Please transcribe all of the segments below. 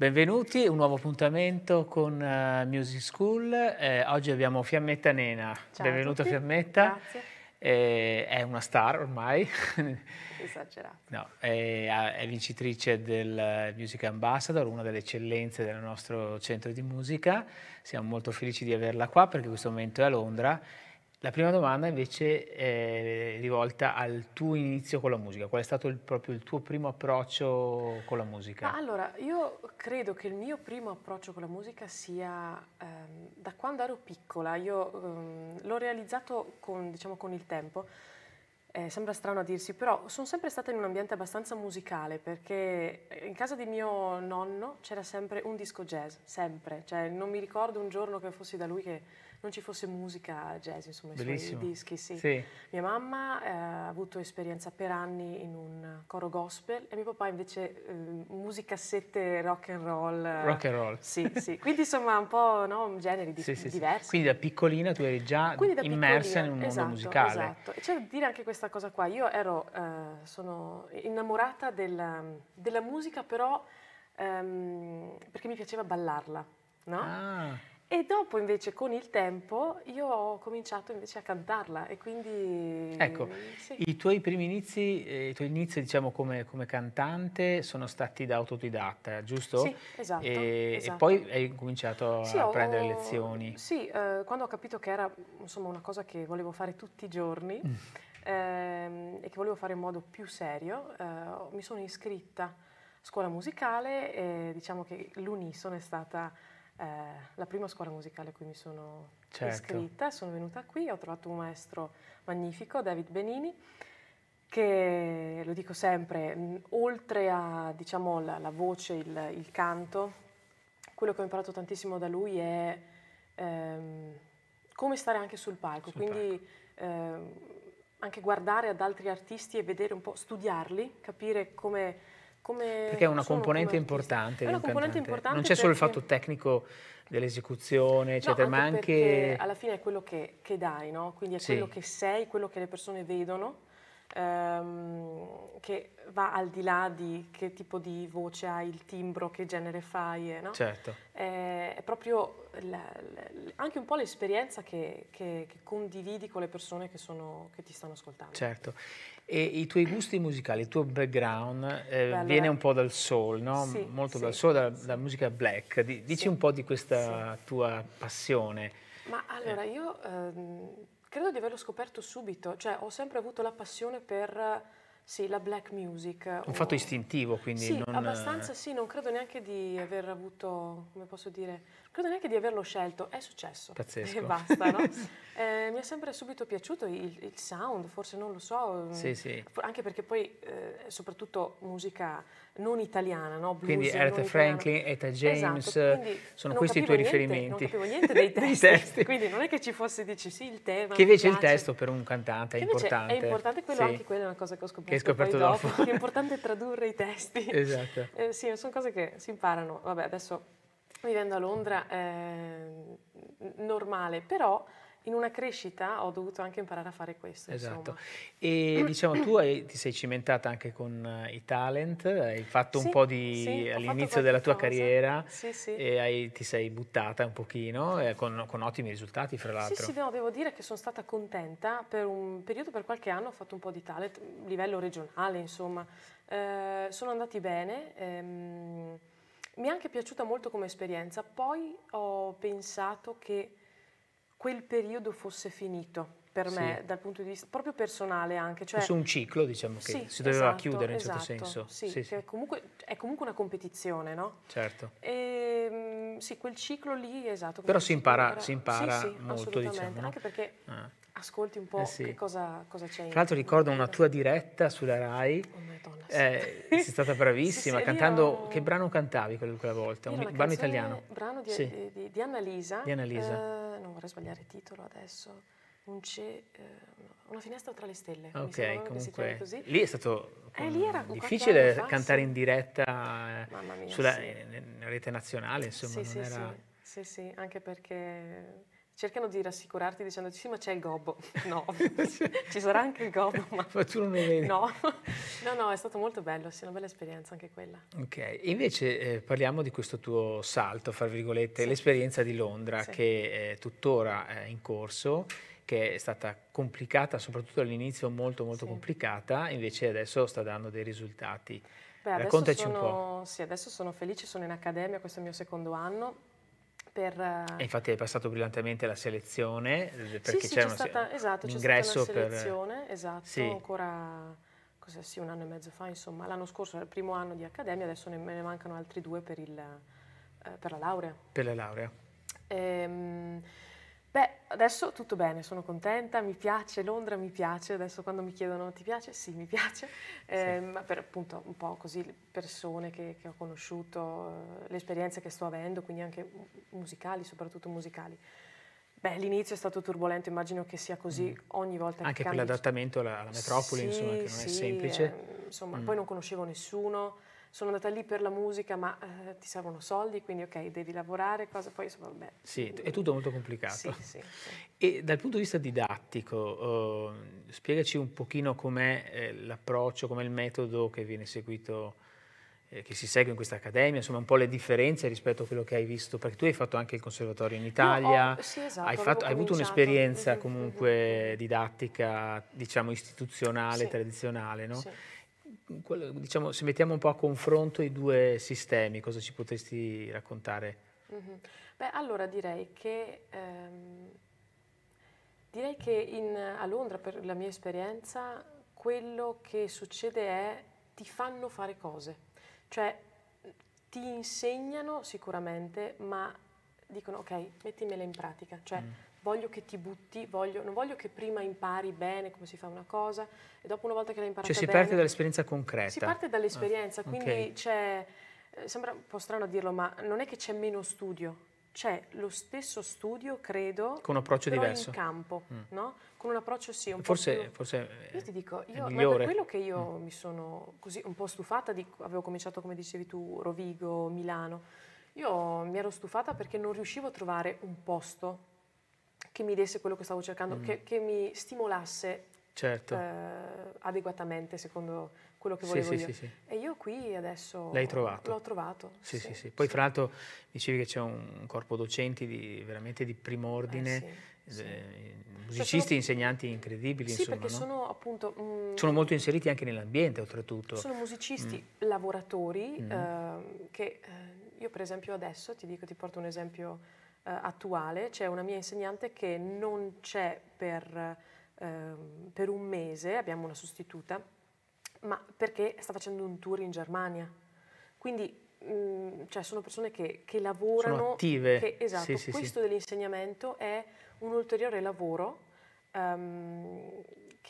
Benvenuti, un nuovo appuntamento con uh, Music School. Eh, oggi abbiamo Fiammetta Nena. Ciao Benvenuta Fiammetta. Grazie. Eh, è una star ormai. Esagerato. No, è, è, vincitrice del Music Ambassador, una delle eccellenze del nostro centro di musica. Siamo molto felici di averla qua perché in questo momento è a Londra la prima domanda invece è rivolta al tuo inizio con la musica. Qual è stato il, proprio il tuo primo approccio con la musica? Ma allora, io credo che il mio primo approccio con la musica sia ehm, da quando ero piccola. Io ehm, l'ho realizzato con, diciamo, con il tempo. Eh, sembra strano a dirsi, però sono sempre stata in un ambiente abbastanza musicale perché in casa di mio nonno c'era sempre un disco jazz, sempre. Cioè, non mi ricordo un giorno che fossi da lui che non ci fosse musica jazz, insomma, Bellissimo. i suoi dischi. Sì. sì. Mia mamma eh, ha avuto esperienza per anni in un coro gospel e mio papà invece eh, musicassette rock and roll. Rock and roll. Sì, sì. Quindi insomma un po' no, generi di, sì, sì, diversi. Quindi da piccolina tu eri già immersa in un mondo esatto, musicale. Esatto, e c'è da dire anche questa cosa qua. Io ero, eh, sono innamorata della, della musica però ehm, perché mi piaceva ballarla. No? Ah. E dopo invece con il tempo io ho cominciato invece a cantarla e quindi... Ecco, sì. i tuoi primi inizi, eh, i tuoi inizi diciamo come, come, cantante sono stati da autodidatta, giusto? Sì, esatto. E, esatto. e poi hai cominciato sì, a ho, prendere lezioni. Sì, eh, quando ho capito che era insomma una cosa che volevo fare tutti i giorni mm. ehm, e che volevo fare in modo più serio, eh, mi sono iscritta a scuola musicale e diciamo che l'unisono è stata eh, la prima scuola musicale a cui mi sono certo. iscritta, sono venuta qui, ho trovato un maestro magnifico, David Benini, che lo dico sempre, mm, oltre a diciamo, la, la, voce, il, il, canto, quello che ho imparato tantissimo da lui è ehm, come stare anche sul palco, sul quindi palco. Ehm, anche guardare ad altri artisti e vedere un po', studiarli, capire come come perché è una componente importante. È una componente importante. Non c'è solo il fatto tecnico dell'esecuzione, eccetera, no, anche ma anche... Alla fine è quello che, che dai, no? quindi è sì. quello che sei, quello che le persone vedono. Um, che va al di là di che tipo di voce hai, il timbro, che genere fai, eh, no? Certo. Eh, è proprio la, la, anche un po' l'esperienza che, che, che, condividi con le persone che, sono, che, ti stanno ascoltando. Certo. E i tuoi gusti musicali, il tuo background eh, Beh, allora, viene un po' dal soul, no? Sì, Molto sì, dal soul, dalla, sì. dalla musica black. Dici un po' di questa tua passione. Ma allora eh. io ehm, credo di averlo scoperto subito, cioè ho sempre avuto la passione per sì, la black music. Un o... fatto istintivo, quindi. Sì, non... abbastanza sì, non credo neanche di aver avuto, come posso dire, credo neanche di averlo scelto, è successo. Pazzesco. E basta, no? eh, mi è sempre subito piaciuto il, il, sound, forse non lo so, mm, sì, sì. anche perché poi eh, soprattutto musica non italiana, no? Blues, quindi Aretha Franklin, Eta esatto, James, esatto, sono questi i tuoi niente, riferimenti. Non capivo niente dei testi, testi, quindi non è che ci fosse, dici sì, il tema. Che invece il testo per un cantante è importante. È importante, quello sì. anche quella è una cosa che ho scoperto, che ho scoperto dopo, dopo. è importante tradurre i testi. Esatto. Eh, sì, sono cose che si imparano, vabbè adesso vivendo a Londra è ehm, normale, però in una crescita ho dovuto anche imparare a fare questo. Esatto. Insomma. E diciamo, tu hai, ti sei cimentata anche con eh, i talent, hai fatto sì, un po' di sì, all'inizio della tua cosa. carriera sì, sì. e hai, ti sei buttata un pochino eh, con, con, ottimi risultati, fra l'altro. Sì, sì, no, devo dire che sono stata contenta per un periodo, per qualche anno ho fatto un po' di talent, a livello regionale, insomma. Eh, sono andati bene. Ehm, mi è anche piaciuta molto come esperienza, poi ho pensato che quel periodo fosse finito per sì. me dal punto di vista proprio personale anche. Cioè, Su un ciclo diciamo che sì, si doveva esatto, chiudere in certo esatto, certo senso. Sì, sì, sì. È, comunque, è, comunque, una competizione, no? Certo. E, ehm, sì, quel ciclo lì, esatto. Però si impara, si impara molto, diciamo. No? Anche perché... Ah ascolti un po' eh sì. che cosa, cosa c'è. Tra l'altro ricordo una tua diretta sulla Rai, oh, Madonna, sì. Eh, sei stata bravissima, sì, cantando, io... che brano cantavi quella, volta? Era un brano italiano. Un brano di, di, di, di Annalisa, Anna eh, non vorrei sbagliare il titolo adesso, un ce, eh, una finestra tra le stelle, Ok, comunque, così. lì è stato eh, lì era, difficile fa, cantare in diretta mia, sulla, nella rete nazionale, insomma, sì, sì, era... sì, sì, anche perché cercano di rassicurarti dicendo sì ma c'è il gobbo, no, ci sarà anche il gobbo ma... ma tu non lo vedi? No. no, no, è stato molto bello, sì, una bella esperienza anche quella. Ok, invece eh, parliamo di questo tuo salto, fra virgolette, sì. l'esperienza di Londra sì. che è eh, tuttora eh, in corso che è stata complicata, soprattutto all'inizio molto molto sì. complicata, invece adesso sta dando dei risultati. Beh, Raccontaci sono, un po'. Sì, adesso sono felice, sono in accademia, questo è il mio secondo anno per... Eh, e infatti hai passato brillantemente la selezione, eh, perché sì, sì, c'era esatto, c'è stata, esatto, un c'è stata una selezione, per... esatto, sì. ancora sì, un anno e mezzo fa, insomma, l'anno scorso era il primo anno di accademia, adesso ne, me ne mancano altri due per, il, eh, per la laurea. Per la laurea. Ehm, Beh, adesso tutto bene, sono contenta, mi piace Londra, mi piace, adesso quando mi chiedono ti piace, sì, mi piace, eh, sì. Ehm, ma per appunto un po' così le persone che, che ho conosciuto, le esperienze che sto avendo, quindi anche musicali, soprattutto musicali. Beh, l'inizio è stato turbolento, immagino che sia così mm. ogni volta Anche che Anche per l'adattamento alla, alla metropoli, sì, insomma, che non sì, è semplice. Eh, insomma, mm. poi non conoscevo nessuno, sono andata lì per la musica, ma eh, ti servono soldi, quindi ok, devi lavorare, cosa poi insomma, vabbè. Sì, è tutto molto complicato. Sì, sì, sì. E dal punto di vista didattico, eh, spiegaci un pochino com'è eh, l'approccio, com'è il metodo che viene seguito eh, che si segue in questa accademia, insomma un po' le differenze rispetto a quello che hai visto, perché tu hai fatto anche il conservatorio in Italia, ho, sì, esatto, hai, fatto, hai, avuto un'esperienza mhm, comunque mhm, mhm. didattica, diciamo istituzionale, sì. tradizionale, no? Sì diciamo, se mettiamo un po' a confronto i due sistemi, cosa ci potresti raccontare? Mm-hmm. Beh, allora direi che, ehm, direi che in, a Londra, per la mia esperienza, quello che succede è ti fanno fare cose, cioè ti insegnano sicuramente, ma dicono ok, mettimele in pratica, cioè, mm voglio che ti butti, voglio, non voglio che prima impari bene come si fa una cosa e dopo una volta che l'hai imparata cioè, bene... Cioè si parte dall'esperienza concreta. Si parte dall'esperienza, ah, quindi okay. c'è, eh, sembra un po' strano dirlo, ma non è che c'è meno studio, c'è lo stesso studio, credo, con un approccio diverso. in campo, mm. no? Con un approccio sì, un forse, po' più... Forse io ti dico, io, guarda, quello che io mm. mi sono così un po' stufata, di, avevo cominciato come dicevi tu, Rovigo, Milano, io mi ero stufata perché non riuscivo a trovare un posto che mi desse quello che stavo cercando, mm. che, che, mi stimolasse certo. eh, adeguatamente secondo quello che volevo sì, io. Sì, sì. E io qui adesso L'hai trovato. l'ho trovato. Sì, sì, sì. Poi fra l'altro dicevi che c'è un corpo docenti di, veramente di prim'ordine. Eh, eh, eh cioè, musicisti, sono, insegnanti incredibili. Sì, insomma, perché no? sono appunto... Mh, mm, sono molto inseriti anche nell'ambiente, oltretutto. Sono musicisti, mm. lavoratori, mm. Eh, che eh, io per esempio adesso, ti dico, ti porto un esempio eh, attuale c'è una mia insegnante che non c'è per, ehm, per un mese, abbiamo una sostituta, ma perché sta facendo un tour in Germania. Quindi mh, mm, cioè sono persone che, che lavorano. Sono attive. Che, esatto, sì, sì, questo sì. dell'insegnamento è un ulteriore lavoro um,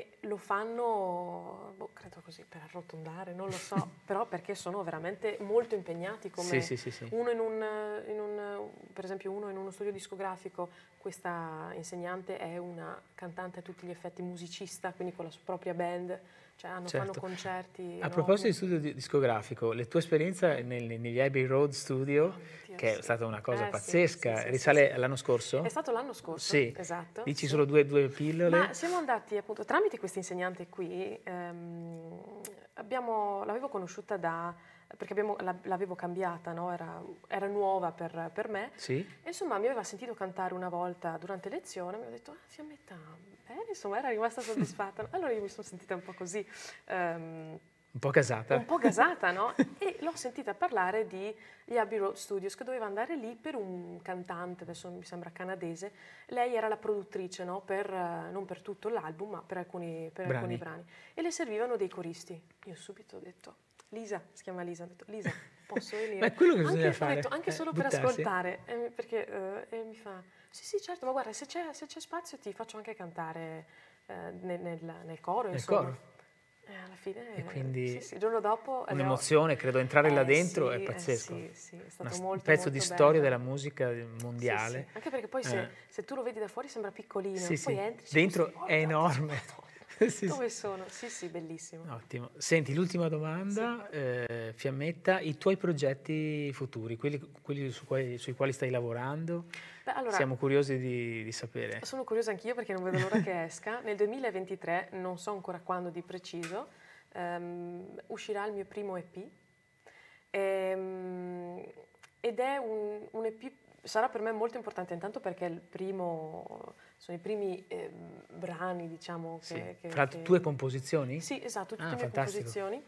che lo fanno, boh, credo così, per arrotondare, non lo so, però perché sono veramente molto impegnati come sì, sì, sì, uno in un, in un, per esempio uno in uno studio discografico, questa insegnante è una cantante a tutti gli effetti musicista, quindi con la sua propria band, cioè hanno, certo. fanno concerti. A proposito di studio discografico, la tua esperienza nel, negli Abbey Road Studio, oh, Dio, che sì. è stata una cosa eh, pazzesca, sì, sì, risale all'anno scorso? È stato l'anno scorso, sì. esatto. Dici solo due, due pillole? Ma siamo andati appunto tramite questa insegnante qui, ehm, l'avevo conosciuta da perché abbiamo, l'avevo cambiata, no? era, era, nuova per, per me. Sì. E insomma mi aveva sentito cantare una volta durante lezione, mi aveva detto, ah, fiammetta, bene, insomma era rimasta soddisfatta. allora io mi sono sentita un po' così. Um, un po' gasata. Un po' gasata, no? e l'ho sentita parlare di gli Abbey Road Studios, che doveva andare lì per un cantante, adesso mi sembra canadese. Lei era la produttrice, no? Per, eh, non per tutto l'album, ma per, alcuni, per alcuni brani. E le servivano dei coristi. Io subito ho detto, Lisa, si chiama Lisa, ho detto Lisa, posso venire? Ma è quello che bisogna anche, fare. Detto, anche eh, solo buttarsi. per ascoltare, eh, perché eh, mi fa, sì sì certo, ma guarda, se c'è, se c'è spazio ti faccio anche cantare eh, nel, nel, nel, coro, nel insomma. Coro. Eh, alla fine, e quindi sì, sì, giorno dopo... Un'emozione, credo, entrare là dentro sì, è pazzesco. sì, sì, è stato Una, molto, Un pezzo molto di bello. storia della musica mondiale. Anche perché poi se, se, tu lo vedi da fuori sembra piccolino, poi entri... Cioè, dentro è enorme. sì, come sì. sono? Sì, sì, bellissimo. Ottimo. Senti, l'ultima domanda, sì. eh, Fiammetta, i tuoi progetti futuri, quelli, quelli su quali, sui quali stai lavorando? Beh, allora, Siamo curiosi di, di sapere. Sono curiosa anch'io perché non vedo l'ora che esca. Nel 2023, non so ancora quando di preciso, ehm, uscirà il mio primo EP. Ehm, ed è un, un EP, sarà per me molto importante intanto perché è il primo, sono i primi eh, brani, diciamo. Che, sì. che, Fra che... tue composizioni? Sì, esatto, tutte ah, le mie fantastico. composizioni.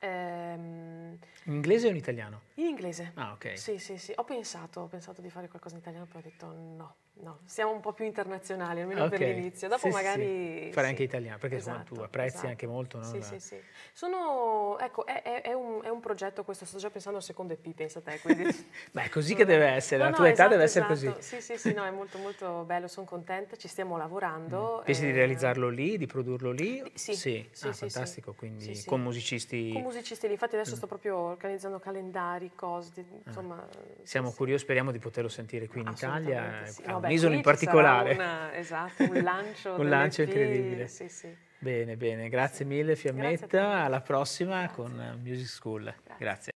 Ehm, in inglese o in italiano? In inglese. Ah, ok. Sì, sì, sì. Ho pensato, ho pensato di fare qualcosa in italiano, poi ho detto no. No, siamo un po' più internazionali, almeno okay. per l'inizio. Dopo sì, magari... Sì. Fare sì. anche italiano, perché esatto, insomma, tu apprezzi esatto. anche molto, no? Sì, sì, sì. Sono... Ecco, è, è, è, un, è, un, progetto questo, sto già pensando al secondo EP, pensa te, quindi... Beh, è così che deve essere, no, la tua no, età deve esatto, essere così. Esatto. Sì, sì, sì, no, è molto molto bello, sono contenta, ci stiamo lavorando. Mm. Pensi e... di eh. realizzarlo lì, di produrlo lì? Sì. Sì, sì ah, fantastico, quindi con musicisti... Con musicisti lì, infatti adesso mm. sto proprio organizzando calendari, cose, ah. insomma... Ah. Siamo curiosi, speriamo di poterlo sentire qui in Italia. Sì. No, Vabbè, un'isola in particolare. Una, esatto, un lancio, un lancio incredibile. Sì, sì. Bene, bene, grazie mille Fiammetta, grazie alla prossima grazie. con Music School. grazie. grazie.